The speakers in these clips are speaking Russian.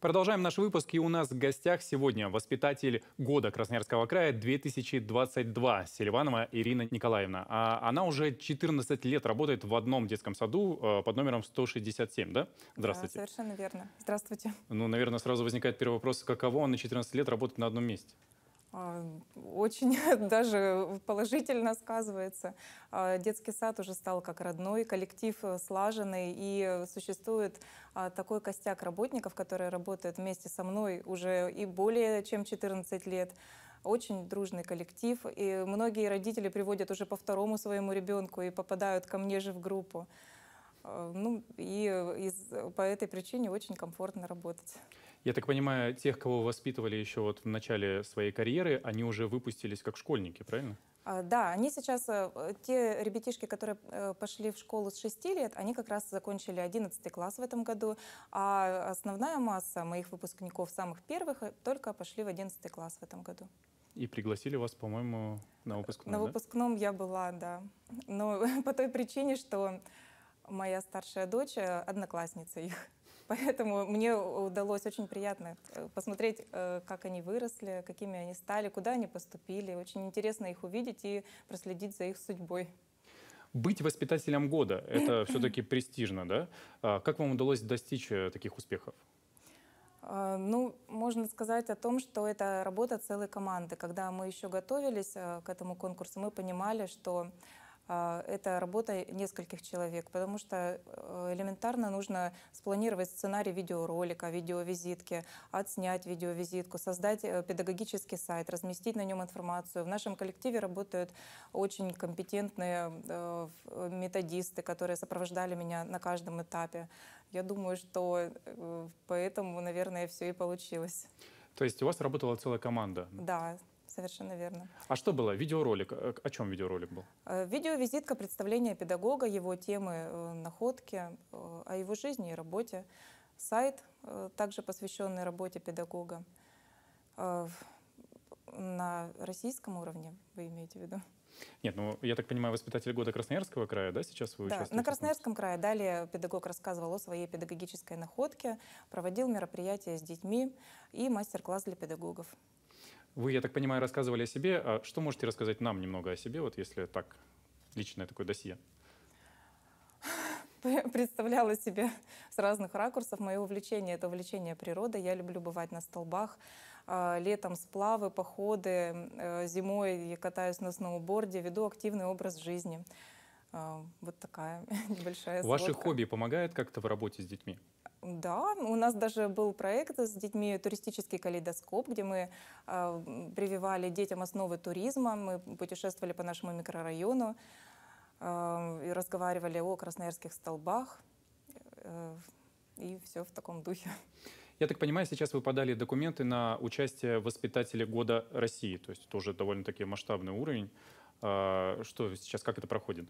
Продолжаем наш выпуск, и у нас в гостях сегодня воспитатель года Красноярского края 2022 Селиванова Ирина Николаевна. А она уже 14 лет работает в одном детском саду э, под номером 167, да? Здравствуйте. Да, совершенно верно. Здравствуйте. Ну, наверное, сразу возникает первый вопрос, каково она 14 лет работает на одном месте? А, очень даже положительно сказывается. А, детский сад уже стал как родной, коллектив э, слаженный, и существует а, такой костяк работников, которые работают вместе со мной уже и более чем 14 лет очень дружный коллектив, и многие родители приводят уже по второму своему ребенку и попадают ко мне же в группу. Э, ну и из, по этой причине очень комфортно работать. Я так понимаю, тех, кого воспитывали еще вот в начале своей карьеры, они уже выпустились как школьники, правильно? А, да, они сейчас, э, э, те ребятишки, которые пошли в школу с 6 лет, они как раз закончили 11 класс в этом году, а основная масса моих выпускников, самых первых, только пошли в 11 класс в этом году. И пригласили вас, по-моему, на выпускном, На да? выпускном я была, да. Но по той причине, что моя старшая дочь э, одноклассница их. Поэтому мне удалось очень приятно э, посмотреть, э, как они выросли, какими они стали, куда они поступили. Очень интересно их увидеть и проследить за их судьбой. Быть воспитателем года – это все-таки престижно, да? А как вам удалось достичь таких успехов? А, ну, можно сказать о том, что это работа целой команды. Когда мы еще готовились к этому конкурсу, мы понимали, что а, это работа нескольких человек, потому что э, элементарно нужно спланировать сценарий видеоролика, видеовизитки, отснять видеовизитку, создать э, педагогический сайт, разместить на нем информацию. В нашем коллективе работают очень компетентные э, методисты, которые сопровождали меня на каждом этапе. Я думаю, что поэтому, наверное, все и получилось. То есть у вас работала целая команда? Да, Совершенно верно. А что было? Видеоролик. Э, о чем видеоролик был? Э, видеовизитка представления педагога, его темы, э, находки, о его жизни и работе. Сайт, также посвященный работе педагога. На российском уровне, вы имеете в виду? Нет, ну, я так понимаю, воспитатель года Красноярского края, да, сейчас вы Да, на Красноярском крае. Далее педагог рассказывал о своей педагогической находке, проводил мероприятия с детьми и мастер-класс для педагогов. Вы, я так понимаю, рассказывали о себе. А что можете рассказать нам немного о себе, вот если так, личное такое досье? представляла себе с разных ракурсов. Мое увлечение — это увлечение природой. Я люблю бывать на столбах. А, летом сплавы, походы. Э, зимой я катаюсь на сноуборде, веду активный образ жизни. А, вот такая небольшая сводка. Ваши хобби помогают как-то в работе с детьми? Да, у нас даже был проект с детьми «Туристический калейдоскоп», где мы э, прививали детям основы туризма, мы путешествовали по нашему микрорайону э, и разговаривали о красноярских столбах э, и все в таком духе. Я так понимаю, сейчас вы подали документы на участие воспитателя года России, то есть тоже довольно-таки масштабный уровень. А, что сейчас, как это проходит?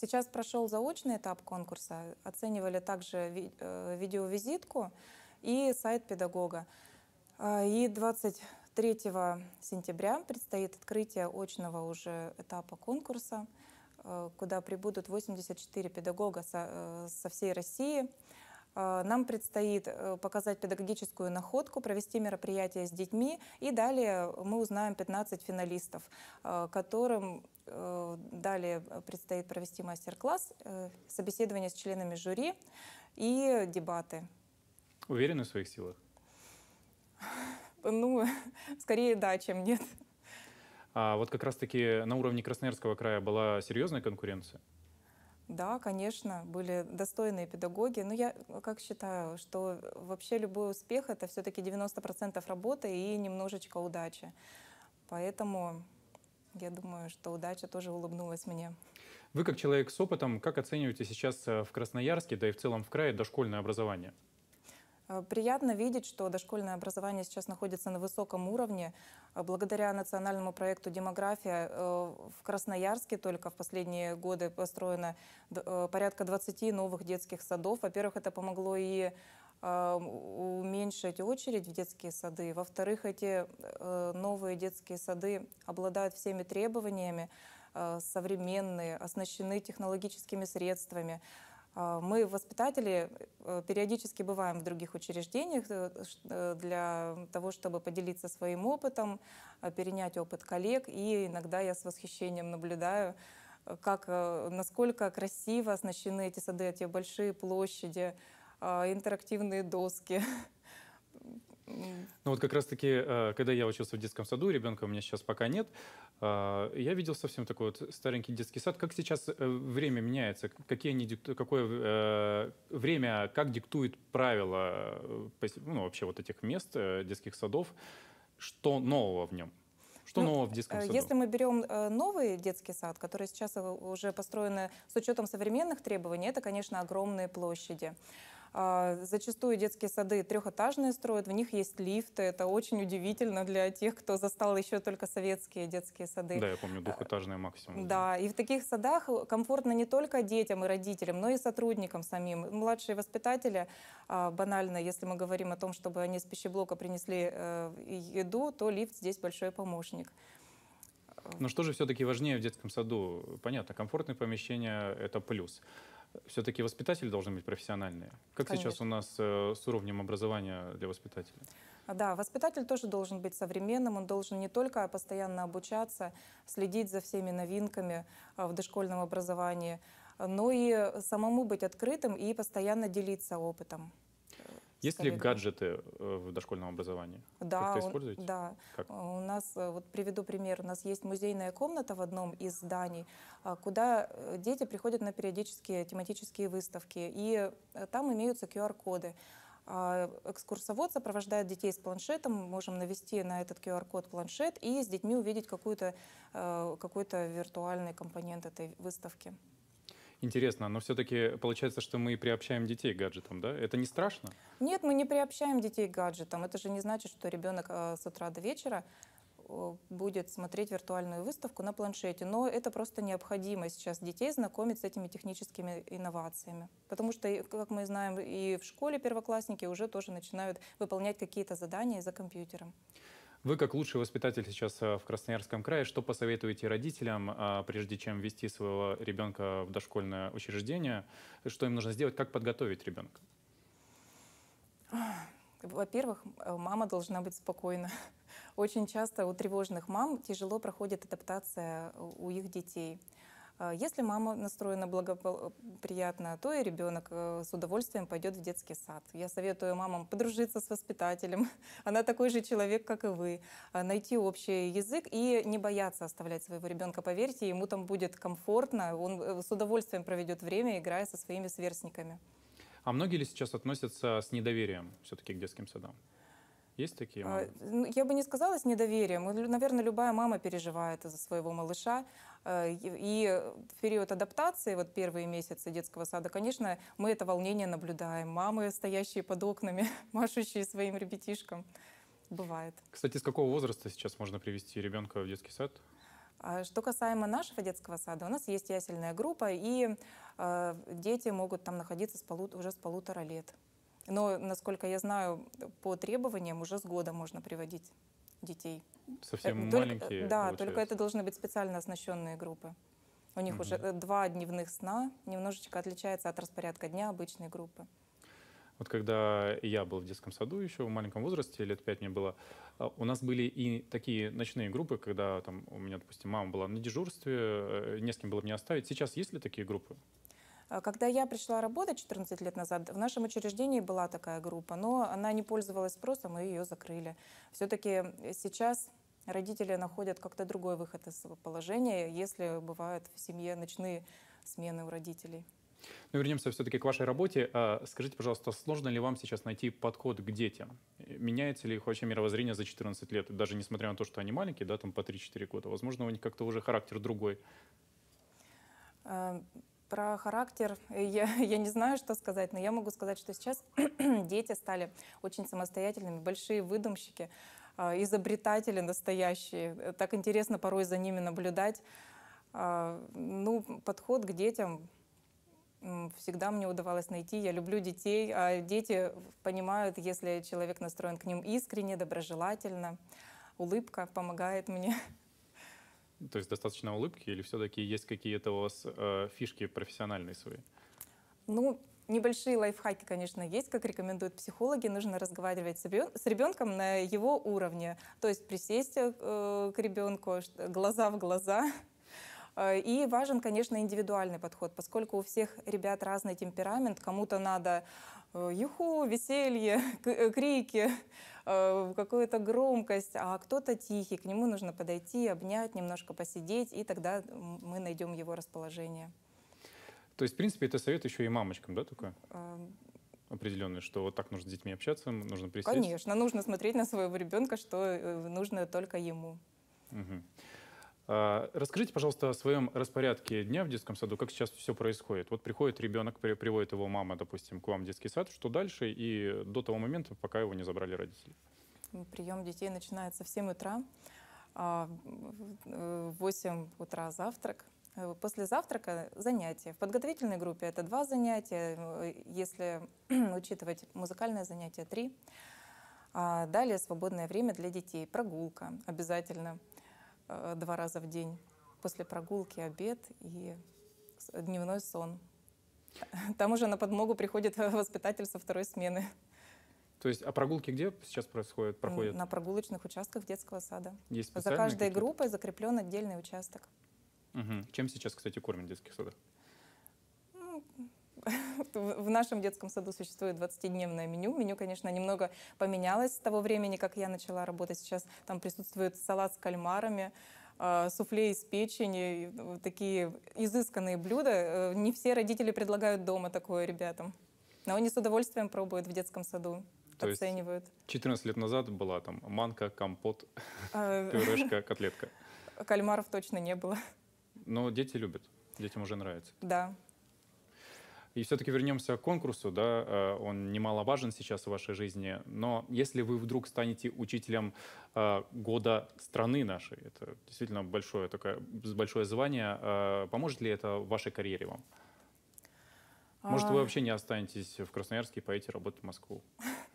Сейчас прошел заочный этап конкурса, оценивали также ви э, видеовизитку и сайт педагога. А, и 23 сентября предстоит открытие очного уже этапа конкурса, э, куда прибудут 84 педагога со, э, со всей России. А, нам предстоит показать педагогическую находку, провести мероприятие с детьми, и далее мы узнаем 15 финалистов, которым Э, далее предстоит провести мастер-класс, э, собеседование с членами жюри и дебаты. Уверены в своих силах? Ну, скорее да, чем нет. А вот как раз-таки на уровне Красноярского края была серьезная конкуренция? Да, конечно, были достойные педагоги. Но я как считаю, что вообще любой успех — это все-таки 90% работы и немножечко удачи. Поэтому я думаю, что удача тоже улыбнулась мне. Вы, как человек с опытом, как оцениваете сейчас э, в Красноярске, да и в целом в крае, дошкольное образование? Э, приятно видеть, что дошкольное образование сейчас находится на высоком уровне. Э, благодаря национальному проекту «Демография» в Красноярске только в последние годы построено порядка 20 новых детских садов. Во-первых, это помогло и уменьшить очередь в детские сады. Во-вторых, эти э, новые детские сады обладают всеми требованиями, э, современные, оснащены технологическими средствами. А, мы, воспитатели, э, периодически бываем в других учреждениях для того, чтобы поделиться своим опытом, перенять опыт коллег. И иногда я с восхищением наблюдаю, как, насколько красиво оснащены эти сады, эти большие площади, а, интерактивные доски. Ну вот как раз-таки, э, когда я учился в детском саду, ребенка у меня сейчас пока нет, э, я видел совсем такой вот старенький детский сад. Как сейчас э, время меняется? Какие они, какое время, как диктует правила ну, вообще вот этих мест, детских садов? Что нового в нем? Что ну, нового в детском саду? Если мы берем новый детский сад, который сейчас уже построен с учетом современных требований, это, конечно, огромные площади. А, зачастую детские сады трехэтажные строят, в них есть лифты. Это очень удивительно для тех, кто застал еще только советские детские сады. Да, я помню, двухэтажные максимум. Да, и в таких садах комфортно не только детям и родителям, но и сотрудникам самим. Младшие воспитатели, а, банально, если мы говорим о том, чтобы они с пищеблока принесли э, еду, то лифт здесь большой помощник. Но что же все-таки важнее в детском саду? Понятно, комфортные помещения – это плюс все-таки воспитатели должны быть профессиональные. Как Конечно. сейчас у нас э, с уровнем образования для воспитателей? А, да, воспитатель тоже должен быть современным, он должен не только постоянно обучаться, следить за всеми новинками а, в дошкольном образовании, но и самому быть открытым и постоянно делиться опытом. Есть ли гаджеты э, в дошкольном образовании? Да, Как-то используете? да. Как? Э, у нас, э, вот приведу пример, у нас есть музейная комната в одном из зданий, а, куда дети приходят на периодические тематические выставки, и там имеются QR-коды. А, экскурсовод сопровождает детей с планшетом, можем навести на этот QR-код планшет и с детьми увидеть какой-то какой виртуальный компонент этой выставки. Интересно, но все-таки получается, что мы приобщаем детей к гаджетам, да? Это не страшно? Нет, мы не приобщаем детей к гаджетам. Это же не значит, что ребенок а, с утра до вечера будет смотреть виртуальную выставку на планшете. Но это просто необходимо сейчас детей знакомить с этими техническими инновациями. Потому что, как мы знаем, и в школе первоклассники уже тоже начинают выполнять какие-то задания за компьютером. Вы, как лучший воспитатель сейчас э, в Красноярском крае, что посоветуете родителям, а, прежде чем ввести своего ребенка в дошкольное учреждение? Что им нужно сделать? Как подготовить ребенка? Во-первых, э, мама должна быть спокойна. Очень часто у тревожных мам тяжело проходит адаптация э, у их детей. А если мама настроена благоприятно, то и ребенок э, с удовольствием пойдет в детский сад. Я советую мамам подружиться с воспитателем. Она такой же человек, как и вы. А найти общий язык и не бояться оставлять своего ребенка. Поверьте, ему там будет комфортно. Он э, с удовольствием проведет время, играя со своими сверстниками. А многие ли сейчас относятся с недоверием все-таки к детским садам? Есть такие а, мамы? Ну, я бы не сказала с недоверием. Наверное, любая мама переживает за своего малыша. Э, и в период адаптации, вот первые месяцы детского сада, конечно, мы это волнение наблюдаем. Мамы, стоящие под окнами, машущие своим ребятишкам. Бывает. Кстати, с какого возраста сейчас можно привести ребенка в детский сад? А, что касаемо нашего детского сада, у нас есть ясельная группа, и э, дети могут там находиться с полу- уже с полутора лет. Но, насколько я знаю, по требованиям уже с года можно приводить детей. Совсем э, только, маленькие? Э, да, получается. только это должны быть специально оснащенные группы. У них угу. уже э, два дневных сна немножечко отличается от распорядка дня обычной группы. Вот когда я был в детском саду еще в маленьком возрасте, лет пять мне было, у нас были и такие ночные группы, когда там у меня, допустим, мама была на дежурстве, не с кем было меня оставить. Сейчас есть ли такие группы? А, когда я пришла работать 14 лет назад, в нашем учреждении была такая группа, но она не пользовалась спросом, и ее закрыли. Все-таки э, сейчас родители находят как-то другой выход из положения, если бывают в семье ночные смены у родителей. Ну, вернемся все-таки к вашей работе. А, скажите, пожалуйста, сложно ли вам сейчас найти подход к детям? Меняется ли их вообще мировоззрение за 14 лет? Даже несмотря на то, что они маленькие, да, там по 3-4 года. Возможно, у них как-то уже характер другой. А, про характер я, я не знаю, что сказать, но я могу сказать, что сейчас дети стали очень самостоятельными, большие выдумщики, а, изобретатели настоящие. Э, так интересно порой за ними наблюдать. А, ну, подход к детям всегда мне удавалось найти. Я люблю детей, а дети понимают, если человек настроен к ним искренне, доброжелательно. Улыбка помогает мне. То есть достаточно улыбки или все-таки есть какие-то у вас э, фишки профессиональные свои? Ну, небольшие лайфхаки, конечно, есть, как рекомендуют психологи. Нужно разговаривать с ребенком на его уровне. То есть присесть э, к ребенку, глаза в глаза, Э, и важен, конечно, индивидуальный подход, поскольку у всех ребят разный темперамент. Кому-то надо э, юху, веселье, э, крики, какую-то громкость, а кто-то тихий, к нему нужно подойти, обнять, немножко посидеть, и тогда мы найдем его расположение. То есть, в принципе, это совет еще и мамочкам, да, такое? Эм. определенный, что вот так нужно с детьми общаться, нужно присесть? Конечно, нужно смотреть на своего ребенка, что нужно только ему. Угу. А, расскажите, пожалуйста, о своем распорядке дня в детском саду, как сейчас все происходит. Вот приходит ребенок, приводит его мама, допустим, к вам в детский сад, что дальше и до того момента, пока его не забрали родители? Прием детей начинается в 7 утра, а, в 8 утра завтрак, После завтрака занятия. В подготовительной группе это два занятия, если учитывать музыкальное занятие — три. А, далее свободное время для детей, прогулка обязательно — Э, два раза в день. После прогулки обед и дневной сон. Там уже на подмогу приходит воспитатель со второй смены. То есть, а прогулки где сейчас происходят, проходят? На прогулочных участках детского сада. Есть за каждой группой закреплен отдельный участок. Угу. Чем сейчас, кстати, кормят детских садов? в нашем детском саду существует 20-дневное меню. Меню, конечно, немного поменялось с того времени, как я начала работать. Сейчас там присутствует салат с кальмарами, э, суфле из печени, такие изысканные блюда. Э, не все родители предлагают дома такое ребятам. Но они с удовольствием пробуют в детском саду. То оценивают. Есть 14 лет назад была там манка, компот, э, пюрешка, котлетка. Кальмаров точно не было. Но дети любят, детям уже нравится. Да, и все-таки вернемся к конкурсу, да, э, он немаловажен сейчас в вашей жизни, но если вы вдруг станете учителем э, года страны нашей, это действительно большое, такое, большое звание, э, поможет ли это вашей карьере вам? А. Может, вы вообще не останетесь в Красноярске и поедете работать в Москву?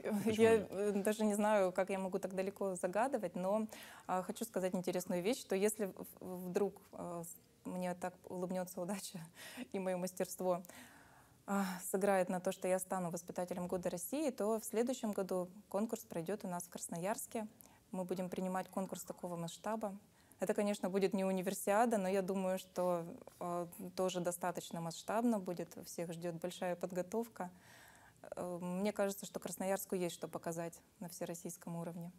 я даже не знаю, как я могу так далеко загадывать, но хочу сказать интересную вещь, что если вдруг мне так улыбнется удача и мое мастерство, а, сыграет на то, что я стану воспитателем года России, то в следующем году конкурс пройдет у нас в Красноярске. Мы будем принимать конкурс такого масштаба. Это, конечно, будет не универсиада, но я думаю, что э, тоже достаточно масштабно будет. Всех ждет большая подготовка. Э, мне кажется, что Красноярску есть что показать на всероссийском уровне.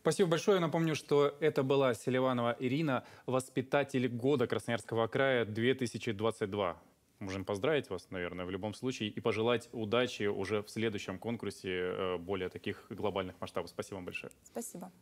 Спасибо большое. Напомню, что это была Селиванова Ирина, воспитатель года Красноярского края 2022 можем поздравить вас, наверное, в любом случае, и пожелать удачи уже в следующем конкурсе э, более таких глобальных масштабов. Спасибо вам большое. Спасибо.